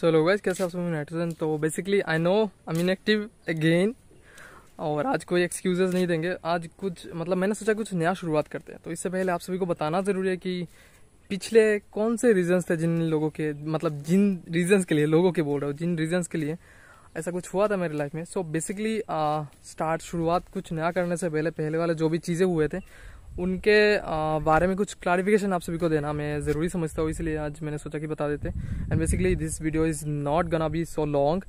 सो लोग कैसे आप सब नाइट्रोजन तो basically I know I mean active again और आज कोई एक्सक्यूजेज नहीं देंगे आज कुछ मतलब मैंने सोचा कुछ नया शुरुआत करते हैं तो इससे पहले आप सभी को बताना ज़रूरी है कि पिछले कौन से रीजंस थे जिन लोगों के मतलब जिन रीजंस के लिए लोगों के बोल रहे हो जिन रीजंस के लिए ऐसा कुछ हुआ था मेरी लाइफ में सो बेसिकली स्टार्ट शुरुआत कुछ नया करने से पहले पहले वाले जो भी चीज़ें हुए थे उनके बारे में कुछ क्लारिफिकेशन आप सभी को देना मैं ज़रूरी समझता हूँ इसलिए आज मैंने सोचा कि बता देते and basically this video is not gonna be so long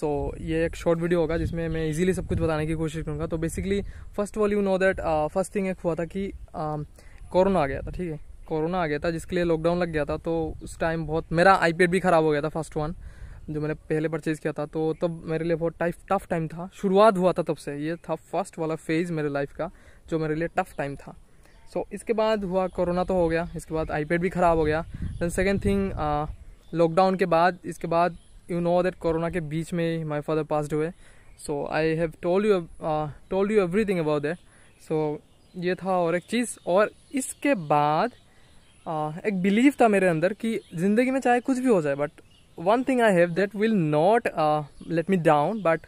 so ये एक शॉर्ट वीडियो होगा जिसमें मैं इजीली सब कुछ बताने की कोशिश करूँगा तो basically first of all you know that first thing एक हुआ था कि कोरोना uh, आ गया था ठीक है कोरोना आ गया था जिसके लिए लॉकडाउन लग गया था तो उस टाइम बहुत मेरा आईपैड भी ख़राब हो गया था फर्स्ट वन जो मैंने पहले परचेज़ किया था तो तब मेरे लिए बहुत टाइफ टफ टाइम था शुरुआत हुआ था तब से ये था फर्स्ट वाला फेज़ मेरे लाइफ का जो मेरे लिए टफ टाइम था सो so, इसके बाद हुआ कोरोना तो हो गया इसके बाद आईपैड भी ख़राब हो गया दैन सेकेंड थिंग लॉकडाउन के बाद इसके बाद यू नो दैट कोरोना के बीच में माई फादर पासड हुए so I have told you told you everything about that so ये था और एक चीज़ और इसके बाद uh, एक बिलीव था मेरे अंदर कि ज़िंदगी में चाहे कुछ भी हो जाए but one thing I have that will not let me down but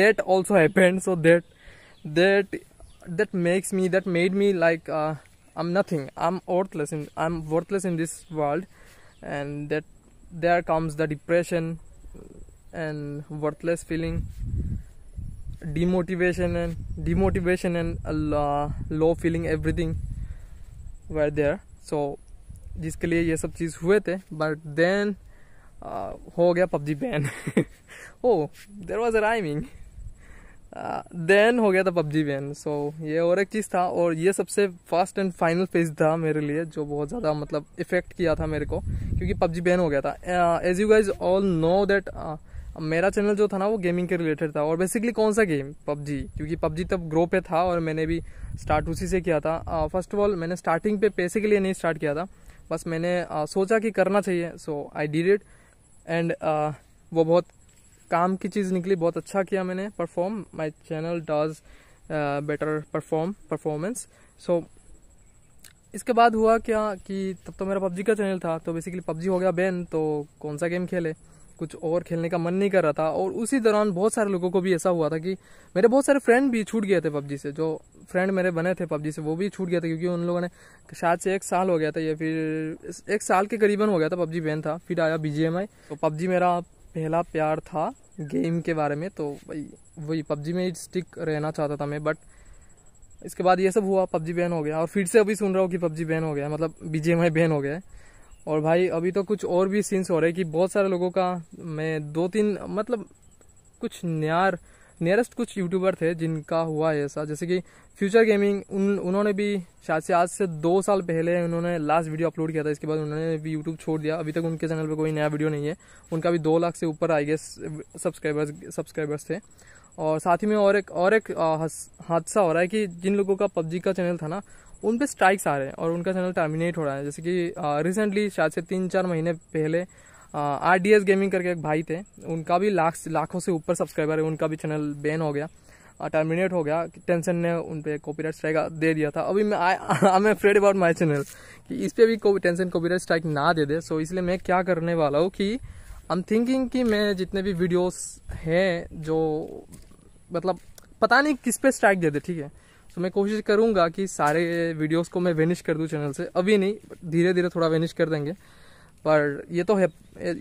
that also happened so that that that makes me that made me like I'm nothing. I'm worthless. In, I'm worthless in this world, and that there comes the depression and worthless feeling, demotivation and demotivation and a uh, low feeling. Everything were there. So जिसके लिए ये सब चीज़ हुए थे but uh, हो गया PUBG ban oh there was a rhyming then हो गया था पबजी बैन सो ये और एक चीज़ था और ये सबसे फास्ट एंड फाइनल फेज था मेरे लिए जो बहुत ज़्यादा मतलब इफेक्ट किया था मेरे को क्योंकि पबजी बैन हो गया था as you guys all know that मेरा चैनल जो था ना वो गेमिंग के रिलेटेड था और बेसिकली कौन सा गेम पबजी क्योंकि पबजी तब ग्रो पे था और मैंने भी स्टार्ट उसी से किया था फर्स्ट ऑफ ऑल मैंने स्टार्टिंग पे पैसे के लिए नहीं स्टार्ट किया था बस मैंने uh, सोचा कि करना चाहिए so I did it and वो बहुत काम की चीज़ निकली बहुत अच्छा किया मैंने perform my channel does better perform performance so इसके बाद हुआ क्या कि तब तो मेरा पबजी का चैनल था तो बेसिकली पबजी हो गया बैन तो कौन सा गेम खेले कुछ और खेलने का मन नहीं कर रहा था और उसी दौरान बहुत सारे लोगों को भी ऐसा हुआ था कि मेरे बहुत सारे फ्रेंड भी छूट गए थे पबजी से जो फ्रेंड मेरे बने थे पबजी से वो भी छूट गया था क्योंकि उन लोगों ने शायद से एक साल हो गया था या फिर एक साल के करीबन हो गया था पबजी बैन था फिर आया बी तो पबजी मेरा पहला प्यार था गेम के बारे में तो भाई वही पबजी में स्टिक रहना चाहता था मैं बट इसके बाद ये सब हुआ पबजी बैन हो गया और फिर से अभी सुन रहा हूँ कि पबजी बैन हो गया मतलब बीजे में बैन हो गया है और भाई अभी तो कुछ और भी सीन्स हो रहे हैं कि बहुत सारे लोगों का मैं दो तीन मतलब कुछ न्यार नियरेस्ट कुछ यूट्यूबर थे जिनका हुआ है ऐसा जैसे कि फ्यूचर गेमिंग उन उन्होंने भी शायद से आज से दो साल पहले उन्होंने लास्ट वीडियो अपलोड किया था इसके बाद उन्होंने भी यूट्यूब छोड़ दिया अभी तक उनके चैनल पर कोई नया वीडियो नहीं है उनका भी दो लाख से ऊपर आई गेस सब्सक्राइबर्स सब्सक्राइबर्स थे और साथ ही में और एक और एक हादसा हो रहा है कि जिन लोगों का पबजी का चैनल था ना उन पर स्ट्राइक्स आ रहे हैं और उनका चैनल टर्मिनेट हो रहा है जैसे कि रिसेंटली शायद से तीन चार महीने पहले आर डी एस गेमिंग करके एक भाई थे उनका भी लाख लाखों से ऊपर सब्सक्राइबर है उनका भी चैनल बैन हो गया टर्मिनेट हो गया टेंशन ने उन पर कॉपीराइट स्ट्राइक दे दिया था अभी मैं I am afraid about my channel कि इस पर भी को, टेंशन कॉपीराइट स्ट्राइक ना दे दे सो इसलिए मैं क्या करने वाला हूँ कि आई एम थिंकिंग कि मैं जितने भी वीडियोस हैं जो मतलब पता नहीं किस पे स्ट्राइक दे दे ठीक है तो मैं कोशिश करूँगा कि सारे वीडियोज को मैं वेनिश कर दूँ चैनल से अभी नहीं धीरे धीरे थोड़ा वेनिश कर देंगे पर ये तो है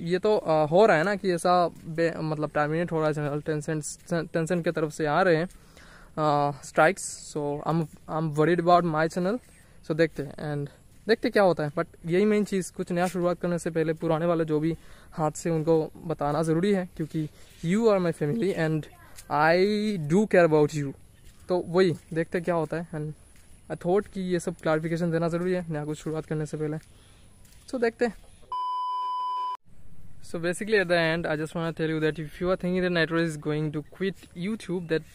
ये तो हो रहा है ना कि ऐसा मतलब टर्मिनेट हो रहा है जनरल टेंसेंट टेंसेंट के तरफ से आ रहे हैं strikes so I am worried about my channel so देखते हैं एंड देखते क्या होता है बट यही मेन चीज़ कुछ नया शुरुआत करने से पहले पुराने वाले जो भी हाथ से उनको बताना ज़रूरी है क्योंकि you are my family and I do care about you तो वही देखते क्या होता है एंड आई थॉट कि ये सब क्लारिफिकेशन देना ज़रूरी है नया कुछ शुरुआत करने से पहले सो so, देखते हैं so basically at the end i just want to tell you that if you are thinking that nitro is going to quit youtube that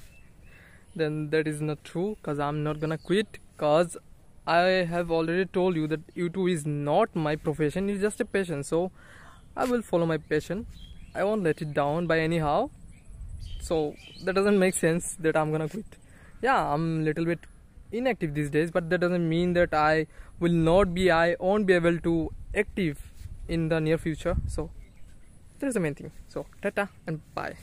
then that is not true because i'm not gonna quit because i have already told you that youtube is not my profession it's just a passion so i will follow my passion i won't let it down by anyhow so that doesn't make sense that i'm gonna quit yeah i'm a little bit inactive these days but that doesn't mean that i will not be i won't be able to active in the near future so there's the main thing so tata and bye